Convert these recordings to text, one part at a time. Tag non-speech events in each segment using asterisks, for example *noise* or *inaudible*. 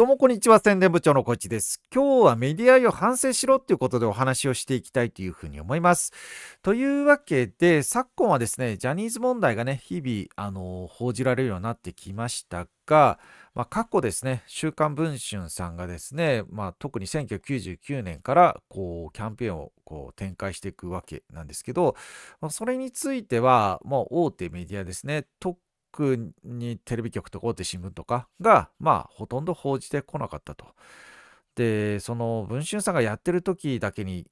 どうもこんにちは、宣伝部長のこちです。今日はメディアを反省しろということでお話をしていきたいというふうに思います。というわけで、昨今はですね、ジャニーズ問題がね、日々、あの、報じられるようになってきましたが、まあ、過去ですね、週刊文春さんがですね、まあ、特に1999年から、こう、キャンペーンをこう展開していくわけなんですけど、それについては、大手メディアですね、特にテレビ局とか大手新聞とかが、まあ、ほとんど報じてこなかったと。で、その文春さんがやってる時だけに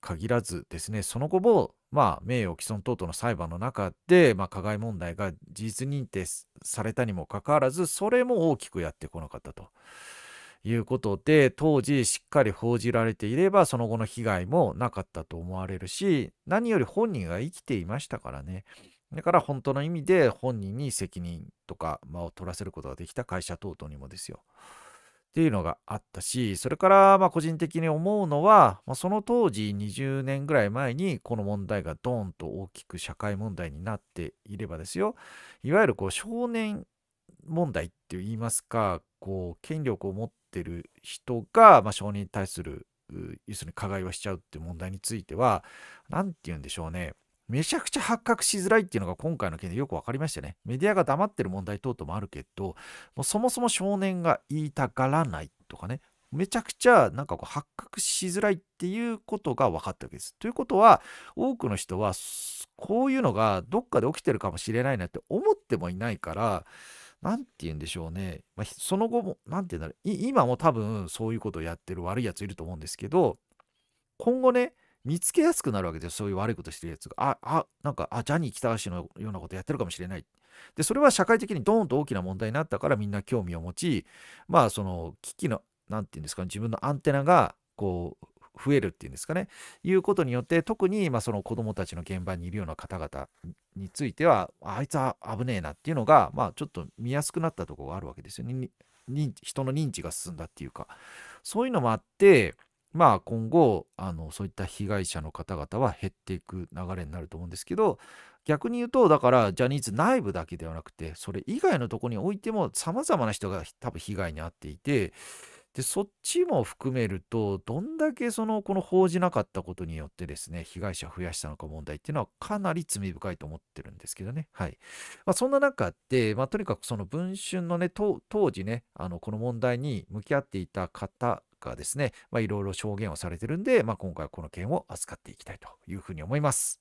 限らずですね、その後も、まあ、名誉毀損等々の裁判の中で、まあ、加害問題が事実認定されたにもかかわらず、それも大きくやってこなかったと。いうことで当時しっかり報じられていればその後の被害もなかったと思われるし何より本人が生きていましたからねだから本当の意味で本人に責任とか間を取らせることができた会社等々にもですよ。っていうのがあったし、それからま個人的に思うのは、まあ、その当時20年ぐらい前にこの問題がドーンと大きく社会問題になっていればですよ、いわゆるこう少年問題って言いますか、こう権力を持ってる人がま少年に対する要するに加害をしちゃうっていう問題については、何て言うんでしょうね。めちゃくちゃ発覚しづらいっていうのが今回の件でよく分かりましたね。メディアが黙ってる問題等々もあるけど、もうそもそも少年が言いたがらないとかね、めちゃくちゃなんかこう発覚しづらいっていうことが分かったわけです。ということは多くの人はこういうのがどっかで起きてるかもしれないなって思ってもいないから何て言うんでしょうね、まあ、その後も何て言うんだろう今も多分そういうことをやってる悪いやついると思うんですけど今後ね見つけやすくなるわけですそういう悪いことしてるやつが。あ、あ、なんか、あ、ジャニー喜多橋のようなことやってるかもしれない。で、それは社会的にドーンと大きな問題になったからみんな興味を持ち、まあ、その危機の、何て言うんですかね、自分のアンテナが、こう、増えるっていうんですかね、いうことによって、特に、まあ、その子供たちの現場にいるような方々については、あいつは危ねえなっていうのが、まあ、ちょっと見やすくなったところがあるわけですよね。人の認知が進んだっていうか、そういうのもあって、まあ今後あのそういった被害者の方々は減っていく流れになると思うんですけど逆に言うとだからジャニーズ内部だけではなくてそれ以外のとこにおいてもさまざまな人が多分被害に遭っていてでそっちも含めるとどんだけそのこの報じなかったことによってですね被害者を増やしたのか問題っていうのはかなり罪深いと思ってるんですけどねはい、まあ、そんな中で、まあ、とにかくその文春のね当時ねあのこの問題に向き合っていた方かですね、まあ、いろいろ証言をされてるんで、まあ、今回はこの件を扱っていきたいというふうに思います。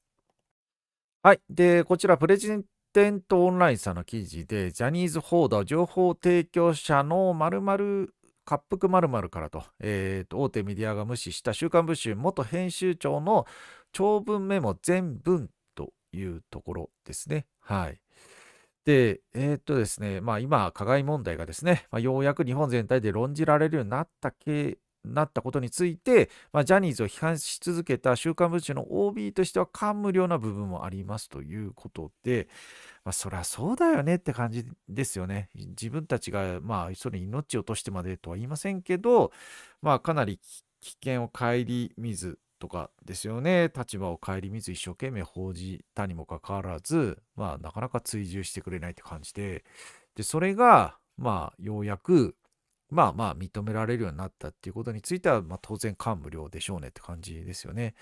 はい。で、こちら、プレジデンントオンラインさんの記事で、ジャニーズ報道情報提供者の〇〇まるまるからと,、えー、と、大手メディアが無視した週刊文春元編集長の長文メモ全文というところですね。はい。で、えー、っとですね、まあ、今、加害問題がですね、まあ、ようやく日本全体で論じられるようになったけなったことについて、まあ、ジャニーズを批判し続けた週刊文春の OB としては感無量な部分もありますということで、まあ、そりゃそうだよねって感じですよね。自分たちが、まあ、それ命を落としてまでとは言いませんけど、まあ、かなり危険を顧みずとかですよね立場を顧みず一生懸命報じたにもかかわらず、まあ、なかなか追従してくれないって感じででそれが、まあ、ようやくまあまあ認められるようになったっていうことについては、まあ、当然感無量でしょうねって感じですよね。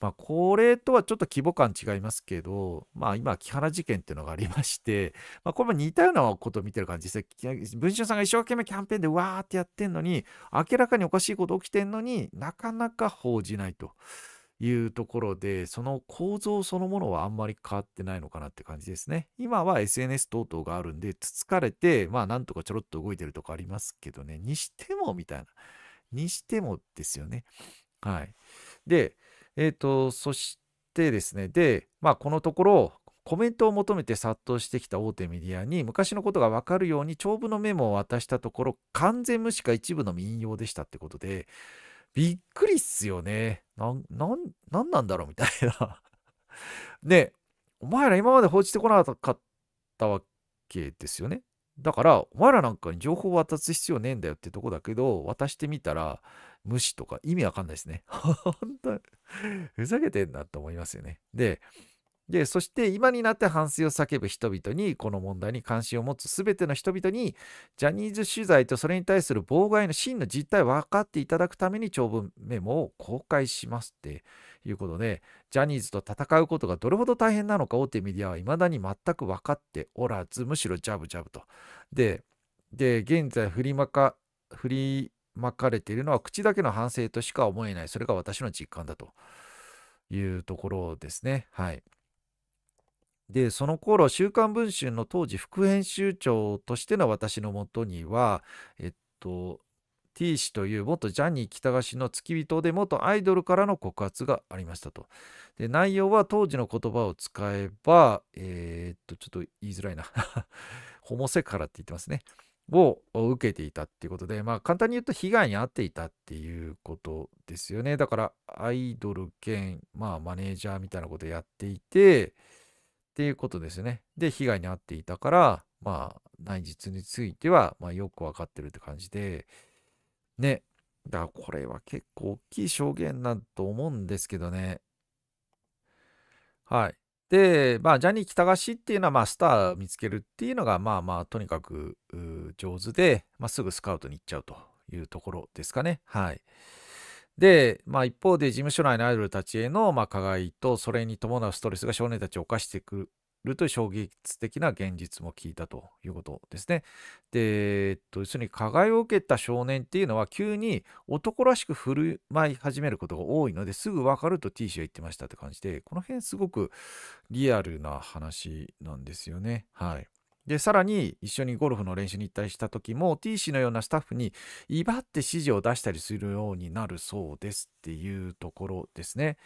まあこれとはちょっと規模感違いますけど、まあ今、木原事件っていうのがありまして、まあこれも似たようなことを見てる感じです文春さんが一生懸命キャンペーンでわーってやってんのに、明らかにおかしいこと起きてんのになかなか報じないと。いうところで、その構造そのものはあんまり変わってないのかなって感じですね。今は SNS 等々があるんで、つつかれて、まあなんとかちょろっと動いてるとこありますけどね、にしてもみたいな。にしてもですよね。はい。で、えっ、ー、と、そしてですね、で、まあこのところ、コメントを求めて殺到してきた大手メディアに昔のことがわかるように長文のメモを渡したところ完全無視か一部の民謡でしたってことでびっくりっすよね。なん、なん、なんなんだろうみたいな *laughs* ね、お前ら今まで置してこなかったわけですよね。だから、お前らなんかに情報を渡す必要ねえんだよってとこだけど、渡してみたら、無視とか意味わかんないですね。*laughs* 本当ふざけてんなって思いますよね。で、で、そして今になって反省を叫ぶ人々に、この問題に関心を持つすべての人々に、ジャニーズ取材とそれに対する妨害の真の実態を分かっていただくために長文メモを公開しますっていうことで、ジャニーズと戦うことがどれほど大変なのか大手メディアは未だに全く分かっておらず、むしろジャブジャブと。で、で、現在振りまか、振りまかれているのは口だけの反省としか思えない。それが私の実感だというところですね。はい。でその頃週刊文春」の当時副編集長としての私のもとにはえっと T 氏という元ジャニー喜多川氏の付き人で元アイドルからの告発がありましたと。で内容は当時の言葉を使えば、えー、っと、ちょっと言いづらいな。*laughs* ホモセクハラって言ってますね。を受けていたっていうことで、まあ簡単に言うと被害に遭っていたっていうことですよね。だからアイドル兼、まあマネージャーみたいなことやっていて、っていうことですね。で、被害に遭っていたから、まあ、内実については、まあ、よくわかってるって感じで、ね。だからこれは結構大きい証言なんと思うんですけどね。はい。で、まあ、ジャニー喜多川氏っていうのは、まあ、スター見つけるっていうのが、まあまあ、とにかく上手で、まあ、すぐスカウトに行っちゃうというところですかね。はい。で、まあ、一方で事務所内のアイドルたちへのまあ加害とそれに伴うストレスが少年たちを犯してくるという衝撃的な現実も聞いたということですね。で、えっと、要するに加害を受けた少年っていうのは急に男らしく振る舞い始めることが多いのですぐ分かると T 氏は言ってましたって感じで、この辺すごくリアルな話なんですよね。はい。で、さらに一緒にゴルフの練習に行ったりした時も、T 氏のようなスタッフに威張って指示を出したりするようになるそうですっていうところですね。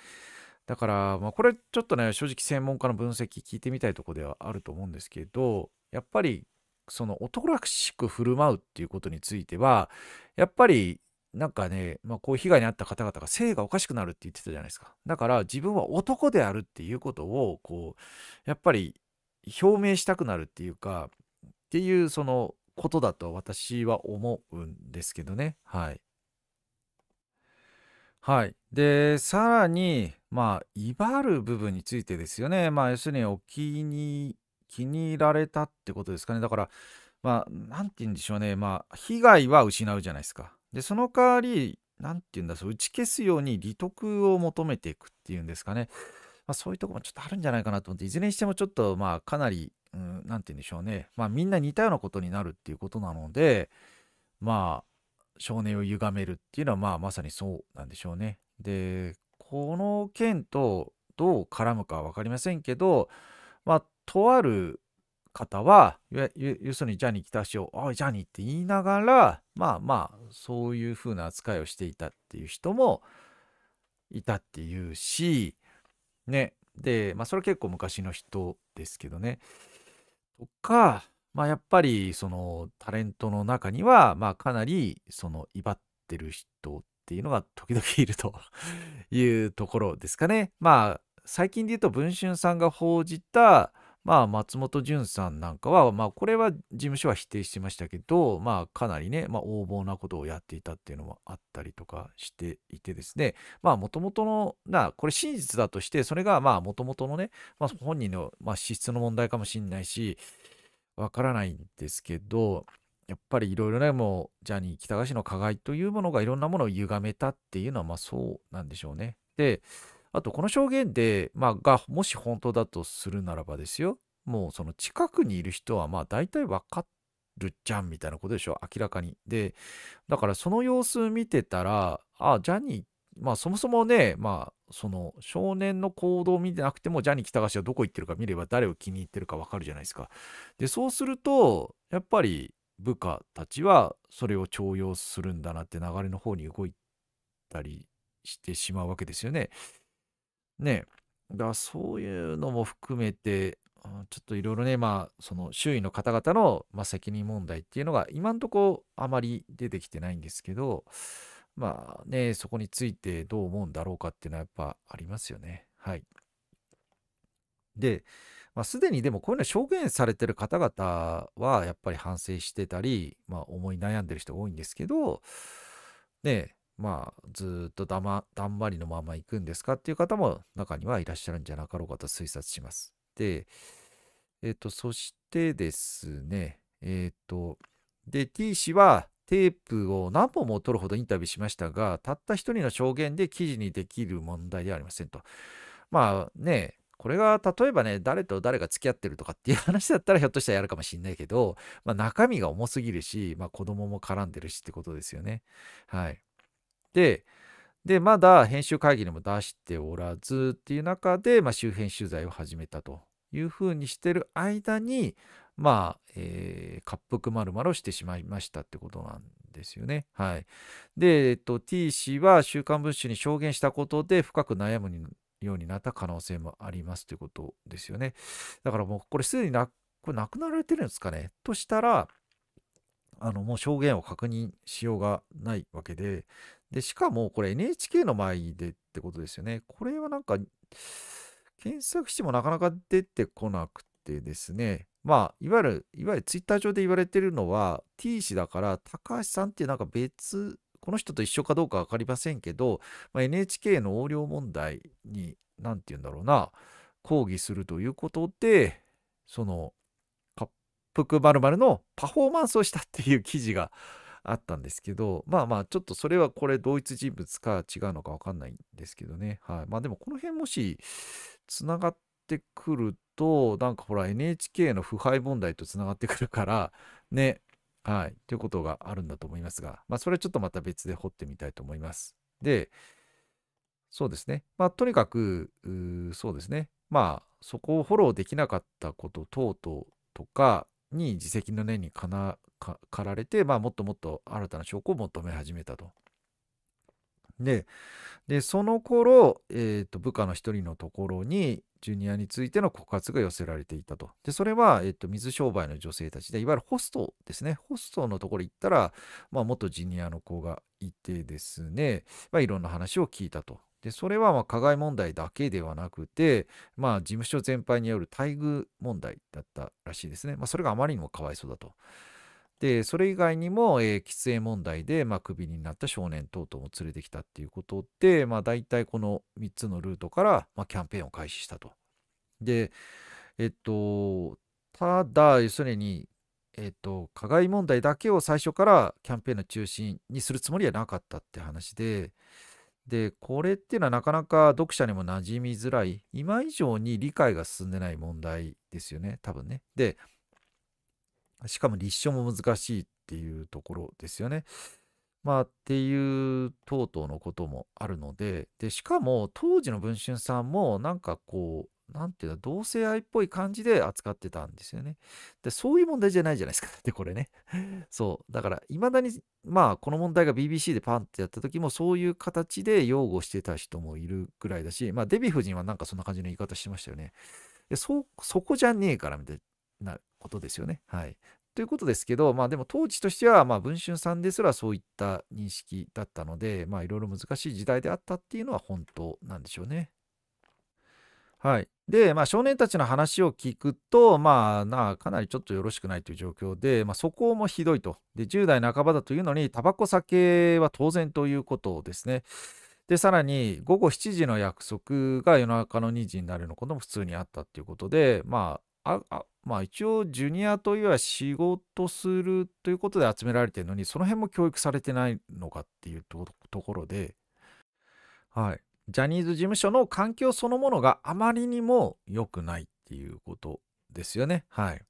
だから、まあ、これちょっとね、正直専門家の分析聞いてみたいとこではあると思うんですけど、やっぱりその男らしく振る舞うっていうことについては、やっぱりなんかね、まあ、こう被害に遭った方々が性がおかしくなるって言ってたじゃないですか。だから自分は男であるっていうことを、こう、やっぱり表明したくなるっていうかっていうそのことだと私は思うんですけどねはい。はい、でさらにまあ威張る部分についてですよねまあ要するにお気に気に入られたってことですかねだからまあ何て言うんでしょうねまあ被害は失うじゃないですかでその代わり何て言うんだそう打ち消すように利得を求めていくっていうんですかねまあ、そういうとこもちょっとあるんじゃないかなと思っていずれにしてもちょっとまあかなり何、うん、て言うんでしょうね、まあ、みんな似たようなことになるっていうことなのでまあ少年を歪めるっていうのはまあまさにそうなんでしょうね。でこの件とどう絡むかは分かりませんけど、まあ、とある方は要するにジャニー喜多氏を「おいジャニー」って言いながらまあまあそういう風な扱いをしていたっていう人もいたっていうしね。で、まあ、それ結構昔の人ですけどね。とか、まあ、やっぱり、その、タレントの中には、まあ、かなり、その、威張ってる人っていうのが時々いるというところですかね。まあ、最近で言うと、文春さんが報じた、まあ、松本潤さんなんかは、まあ、これは事務所は否定してましたけど、まあ、かなりね、まあ、横暴なことをやっていたっていうのもあったりとかしていてですね、まあ、もともとの、な、これ真実だとして、それが、まあ、もともとのね、まあ、本人の、まあ、資質の問題かもしれないし、わからないんですけど、やっぱりいろいろね、もう、ジャニー喜多川氏の加害というものがいろんなものを歪めたっていうのは、まあ、そうなんでしょうね。で、あとこの証言で、まあ、がもし本当だとするならばですよもうその近くにいる人はまあ大体分かるじゃんみたいなことでしょ明らかに。でだからその様子見てたらあジャニーまあそもそもねまあその少年の行動を見てなくてもジャニー喜多川氏はどこ行ってるか見れば誰を気に入ってるかわかるじゃないですか。でそうするとやっぱり部下たちはそれを重用するんだなって流れの方に動いたりしてしまうわけですよね。ね、だそういうのも含めて、ちょっといろいろね、まあ、その周囲の方々の、まあ、責任問題っていうのが今んとこあまり出てきてないんですけど、まあね、そこについてどう思うんだろうかっていうのはやっぱありますよね。はい。で、まあ、すでにでもこういうの証言されてる方々はやっぱり反省してたり、まあ、思い悩んでる人多いんですけど、ね、まあ、ずっとだま、だんまりのまま行くんですかっていう方も中にはいらっしゃるんじゃなかろうかと推察します。で、えっ、ー、と、そしてですね、えっ、ー、と、で、T 氏はテープを何本も取るほどインタビューしましたが、たった一人の証言で記事にできる問題ではありませんと。まあね、これが例えばね、誰と誰が付き合ってるとかっていう話だったらひょっとしたらやるかもしんないけど、まあ中身が重すぎるし、まあ子供も絡んでるしってことですよね。はい。、で、まだ編集会議にも出しておらずっていう中で、まあ、周辺取材を始めたというふうにしてる間に、まあ、えー、滑覆丸々をしてしまいましたってことなんですよね。はい。で、えっと、T 氏は週刊文春に証言したことで深く悩むようになった可能性もありますということですよね。だからもうこれすでにな、これなくなられてるんですかねとしたら、あのもう証言を確認しようがないわけで、で、しかもこれ NHK の前でってことですよね。これはなんか、検索してもなかなか出てこなくてですね。まあ、いわゆる、いわゆるツイッター上で言われてるのは T 氏だから、高橋さんっていうなんか別、この人と一緒かどうか分かりませんけど、まあ、NHK の横領問題に、何て言うんだろうな、抗議するということで、その、まるのパフォーマンスをしたっていう記事があったんですけど、まあまあ、ちょっとそれはこれ同一人物か違うのかわかんないんですけどね。はい。まあでもこの辺もし、つながってくると、なんかほら NHK の腐敗問題とつながってくるから、ね、はい、ということがあるんだと思いますが、まあそれはちょっとまた別で掘ってみたいと思います。で、そうですね。まあとにかく、そうですね。まあそこをフォローできなかったこと等々とかに自責の念にかな駆られて、まあ、もっともっと新たな証拠を求め始めたと。でその頃、えーと、部下の一人のところにジュニアについての告発が寄せられていたと。でそれは、えーと、水商売の女性たちでいわゆるホストですねホストのところ行ったら、まあ、元ジュニアの子がいてですね、まあ、いろんな話を聞いたと。でそれはま加害問題だけではなくて、まあ、事務所全般による待遇問題だったらしいですね。まあ、それがあまりにもかわいそうだと。でそれ以外にも、えー、喫煙問題で、まあ、クビになった少年等々も連れてきたっていうことで、まあ、大体この3つのルートから、まあ、キャンペーンを開始したと。で、えっと、ただ、要するに、えっと、加害問題だけを最初からキャンペーンの中心にするつもりはなかったって話で、で、これっていうのはなかなか読者にも馴染みづらい、今以上に理解が進んでない問題ですよね、多分ね。で、しかも立証も難しいっていうところですよね。まあ、っていう等々のこともあるのででしかも当時の文春さんもなんかこうなんていうの、同性愛っぽい感じで扱ってたんですよね。でそういう問題じゃないじゃないですかでこれね。*laughs* そうだからいまだにまあこの問題が BBC でパンってやった時もそういう形で擁護してた人もいるぐらいだし、まあ、デヴィ夫人はなんかそんな感じの言い方してましたよね。そそこじゃねえからみたいな。なことですよね。はい、ということですけど、まあでも当時としては、まあ文春さんですらそういった認識だったので、まあいろいろ難しい時代であったっていうのは本当なんでしょうね。はい。で、まあ少年たちの話を聞くと、まあなあ、かなりちょっとよろしくないという状況で、まあそこもひどいと。で、10代半ばだというのに、タバコ酒は当然ということですね。で、さらに午後7時の約束が夜中の2時になるのことも普通にあったっていうことで、まあ、ああまあ一応ジュニアといえば仕事するということで集められてるのに、その辺も教育されてないのかっていうところで、はい。ジャニーズ事務所の環境そのものがあまりにも良くないっていうことですよね。はい。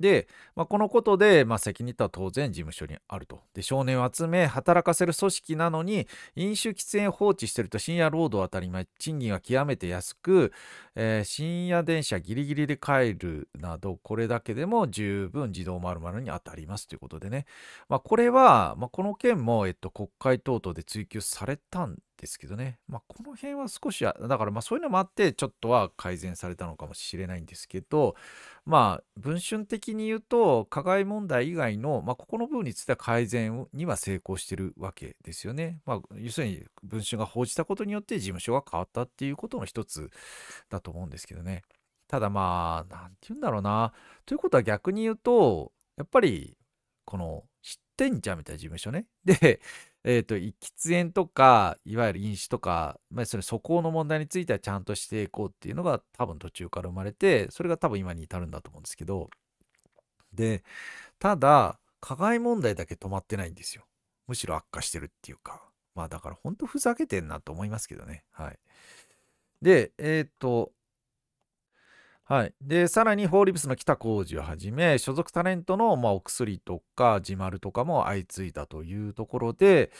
で、まあ、このことで、まあ、責任とは当然事務所にあると。で、少年を集め、働かせる組織なのに、飲酒喫煙放置してると深夜労働当たり前、賃金は極めて安く、えー、深夜電車ギリギリで帰るなど、これだけでも十分自動まるに当たりますということでね。まあ、これは、まあ、この件も、えっと、国会等々で追及されたんですけどね、まあ、この辺は少しだからまあそういうのもあってちょっとは改善されたのかもしれないんですけどまあ文春的に言うと加害問題以外の、まあ、ここの部分については改善には成功してるわけですよね。まあ、要するに文春が報じたことによって事務所が変わったっていうことの一つだと思うんですけどね。ただまあ何て言うんだろうなということは逆に言うとやっぱりこの知ってんじゃんみたいな事務所ね。でえっ、ー、と、喫煙とか、いわゆる飲酒とか、まあ、それ素行の問題についてはちゃんとしていこうっていうのが多分途中から生まれて、それが多分今に至るんだと思うんですけど、で、ただ、加害問題だけ止まってないんですよ。むしろ悪化してるっていうか、まあだから本当ふざけてんなと思いますけどね。はい。で、えっ、ー、と、はい、でさらにフォーリブスの北浩二をはじめ所属タレントの、まあ、お薬とか自丸とかも相次いだというところで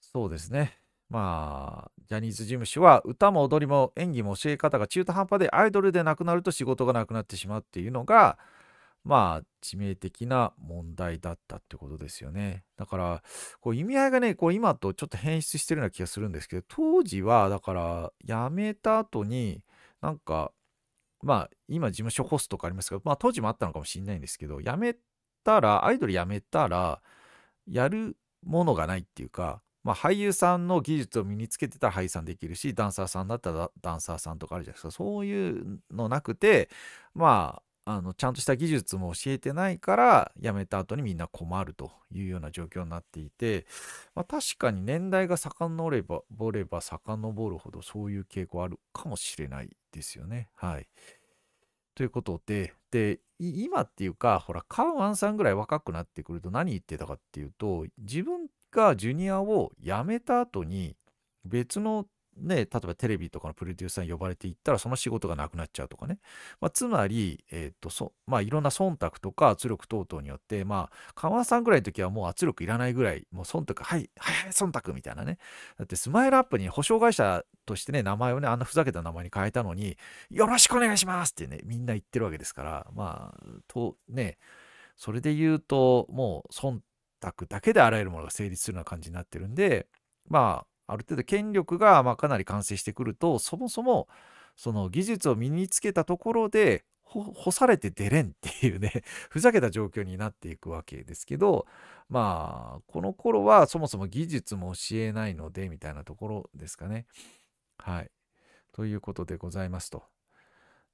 そうですねまあジャニーズ事務所は歌も踊りも演技も教え方が中途半端でアイドルでなくなると仕事がなくなってしまうっていうのがまあ致命的な問題だったってことですよねだからこう意味合いがねこう今とちょっと変質してるような気がするんですけど当時はだから辞めた後になんかまあ、今事務所ホストとかありますけど、まあ、当時もあったのかもしれないんですけど、辞めたら、アイドル辞めたら、やるものがないっていうか、まあ、俳優さんの技術を身につけてたら俳優さんできるし、ダンサーさんだったらダンサーさんとかあるじゃないですか。そういうのなくて、まあ、あのちゃんとした技術も教えてないから辞めた後にみんな困るというような状況になっていて、まあ、確かに年代が遡れば遡れば遡るほどそういう傾向あるかもしれないですよね。はい、ということでで今っていうかほらカウアンさんぐらい若くなってくると何言ってたかっていうと自分がジュニアを辞めた後に別のね、例えばテレビとかのプロデューサーに呼ばれていったらその仕事がなくなっちゃうとかね、まあ、つまり、えーとそまあ、いろんな忖度とか圧力等々によって、まあ、川和さんぐらいの時はもう圧力いらないぐらいもう忖度はいはいはい忖度みたいなねだってスマイルアップに保証会社としてね名前をねあんなふざけた名前に変えたのによろしくお願いしますってねみんな言ってるわけですからまあとねそれで言うともう忖度だけであらゆるものが成立するような感じになってるんでまあある程度権力がまかなり完成してくるとそもそもその技術を身につけたところで干されて出れんっていうね *laughs* ふざけた状況になっていくわけですけどまあこの頃はそもそも技術も教えないのでみたいなところですかね。はいということでございますと。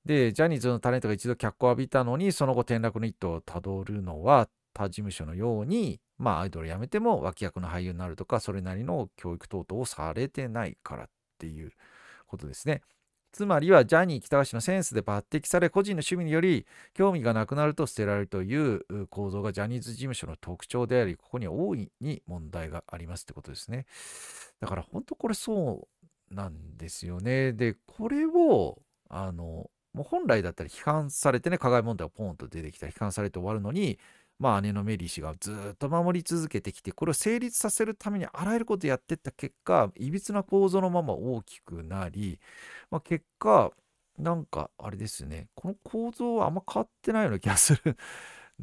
でジャニーズのタレントが一度脚光を浴びたのにその後転落の一途をたどるのは他事務所のように、まあ、アイドル辞めても脇役の俳優になるとか、それなりの教育等々をされてないからっていうことですね。つまりはジャニー喜多川氏のセンスで抜擢され個人の趣味により興味がなくなると捨てられるという構造がジャニーズ事務所の特徴でありここには大いに問題がありますってことですねだから本当これそうなんですよねでこれをあのもう本来だったら批判されてね加害問題がポンと出てきた批判されて終わるのにまあ、姉のメリー氏がずっと守り続けてきてこれを成立させるためにあらゆることやってった結果いびつな構造のまま大きくなり、まあ、結果なんかあれですねこの構造はあんま変わってないような気がする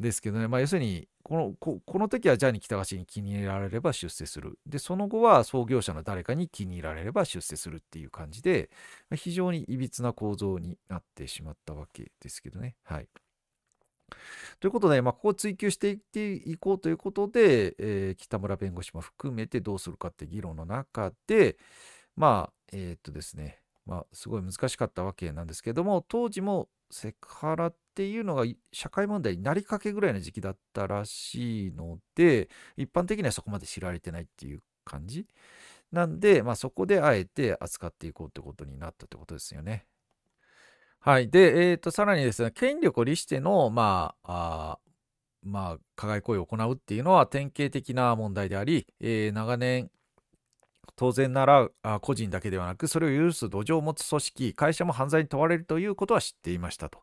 んですけどね、まあ、要するにこのここの時はジャニー喜多川氏に気に入られれば出世するでその後は創業者の誰かに気に入られれば出世するっていう感じで非常にいびつな構造になってしまったわけですけどねはい。ということで、まあ、ここを追求していっていこうということで、えー、北村弁護士も含めてどうするかって議論の中で、まあ、えー、っとですね、まあ、すごい難しかったわけなんですけども、当時もセクハラっていうのが社会問題になりかけぐらいの時期だったらしいので、一般的にはそこまで知られてないっていう感じなんで、まあ、そこであえて扱っていこうってことになったってことですよね。はい。で、えっ、ー、と、さらにですね、権力を利しての、まあ、あまあ、加害行為を行うっていうのは典型的な問題であり、えー、長年、当然ならあ個人だけではなく、それを許す土壌を持つ組織、会社も犯罪に問われるということは知っていましたと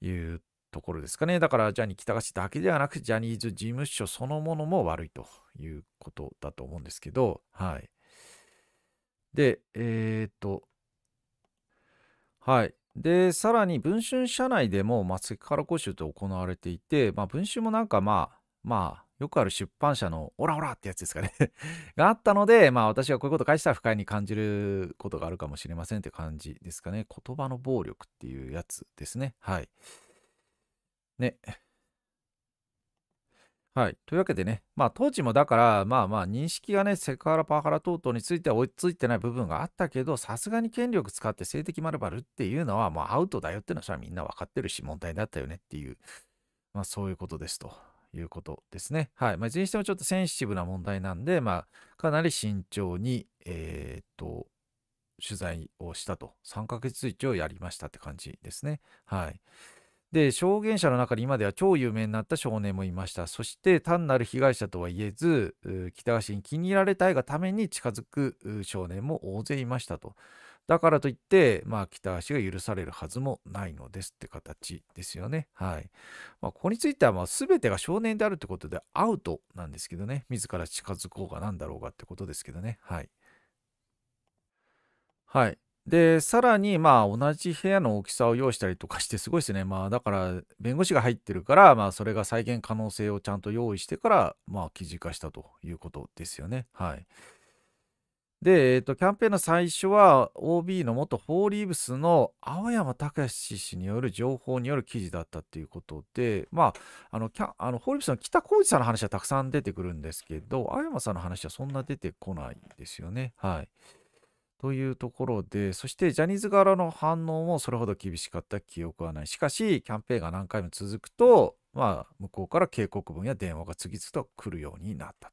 いうところですかね。だから、ジャニー喜多川氏だけではなく、ジャニーズ事務所そのものも悪いということだと思うんですけど、はい。で、えっ、ー、と、はい。で、さらに文春社内でも、まあ、セクハラ講習って行われていて、まあ、文春もなんかまあ、まあ、よくある出版社のオラオラってやつですかね *laughs* があったので、まあ私がこういうこと返したら不快に感じることがあるかもしれませんって感じですかね。言葉の暴力っていうやつですね。はい。ね。はい。というわけでね、まあ当時もだから、まあまあ認識がね、セクハラ、パワハラ等々については追いついてない部分があったけど、さすがに権力使って性的丸々っていうのはもうアウトだよっていうのはみんな分かってるし、問題だったよねっていう、まあそういうことですということですね。はい。まあいずれにしてもちょっとセンシティブな問題なんで、まあかなり慎重に、えー、っと、取材をしたと。3ヶ月以上やりましたって感じですね。はい。で証言者の中で今では超有名になった少年もいましたそして単なる被害者とは言えず北川氏に気に入られたいがために近づく少年も大勢いましたとだからといって、まあ、北橋が許されるはずもないのですって形ですよね。はい。まあ、ここについては、まあ、全てが少年であるってことでアウトなんですけどね。自ら近づこうがなんだろうがってことですけどね。はい。はい。で、さらに、まあ、同じ部屋の大きさを用意したりとかして、すごいですね。まあ、だから、弁護士が入ってるから、まあ、それが再現可能性をちゃんと用意してから、まあ、記事化したということですよね。はい。で、えっと、キャンペーンの最初は、OB の元ホーリーブスの青山隆氏による情報による記事だったということで、まあ、あの、あのホーリーブスの北浩二さんの話はたくさん出てくるんですけど、青山さんの話はそんな出てこないですよね。はい。というところで、そしてジャニーズ側の反応もそれほど厳しかった記憶はない。しかし、キャンペーンが何回も続くと、まあ、向こうから警告文や電話が次々と来るようになった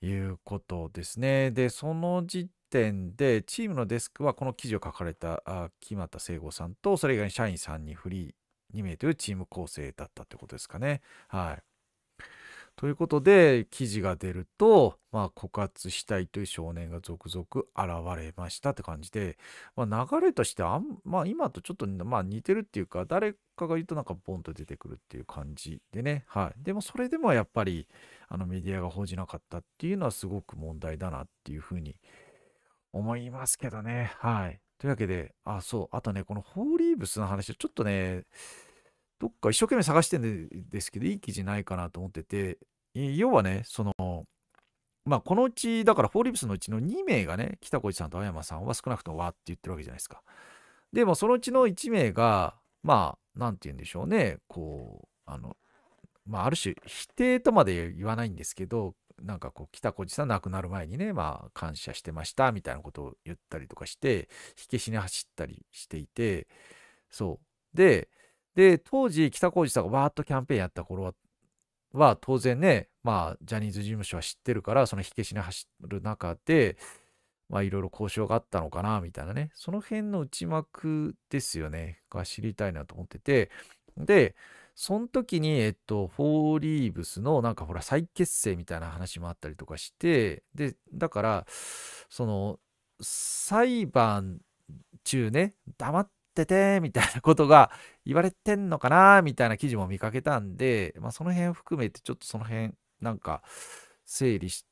ということですね。で、その時点で、チームのデスクはこの記事を書かれた木俣聖吾さんと、それ以外に社員さんにフリー2名というチーム構成だったということですかね。はい。ということで記事が出ると、まあ、枯渇したいという少年が続々現れましたって感じで、まあ、流れとしてあん、まあ、今とちょっと、まあ、似てるっていうか誰かが言うとなんかボンと出てくるっていう感じでね、はい、でもそれでもやっぱりあのメディアが報じなかったっていうのはすごく問題だなっていうふうに思いますけどね。はい、というわけであそうあとねこのホーリーブスの話ちょっとねどっか一生懸命探してるんですけど、いい記事ないかなと思ってて、要はね、その、まあ、このうち、だから、フォーリブスのうちの2名がね、北小路さんと青山さんは少なくともわって言ってるわけじゃないですか。でも、そのうちの1名が、まあ、なんて言うんでしょうね、こう、あの、まあ、ある種、否定とまで言わないんですけど、なんかこう、北小路さん亡くなる前にね、まあ、感謝してました、みたいなことを言ったりとかして、火消しに走ったりしていて、そう。で、で、当時、北浩二さんがわーっとキャンペーンやった頃は、は当然ね、まあ、ジャニーズ事務所は知ってるから、その火消しに走る中で、まあ、いろいろ交渉があったのかな、みたいなね。その辺の内幕ですよね、が知りたいなと思ってて。で、その時に、えっと、フォーリーブスの、なんかほら、再結成みたいな話もあったりとかして、で、だから、その、裁判中ね、黙ってってて、みたいなことが言われてんのかな、みたいな記事も見かけたんで、まあ、その辺含めてちょっとその辺、なんか整理し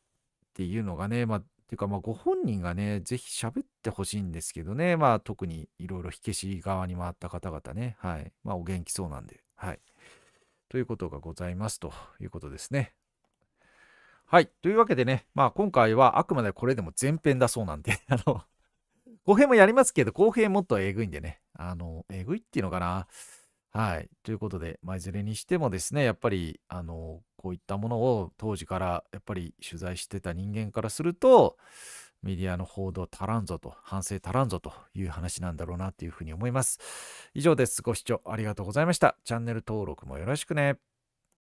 ていうのがね、まあ、ていうかまあご本人がね、ぜひ喋ってほしいんですけどね、まあ特にいろいろ火消し側に回った方々ね、はい、まあお元気そうなんで、はい。ということがございますということですね。はい。というわけでね、まあ今回はあくまでこれでも前編だそうなんで、あの、後編もやりますけど、後編もっとえぐいんでね、あの、えぐいっていうのかな。はい。ということで、まあ、いずれにしてもですね、やっぱり、あの、こういったものを当時から、やっぱり取材してた人間からすると、メディアの報道足らんぞと、反省足らんぞという話なんだろうなというふうに思います。以上です。ご視聴ありがとうございました。チャンネル登録もよろしくね。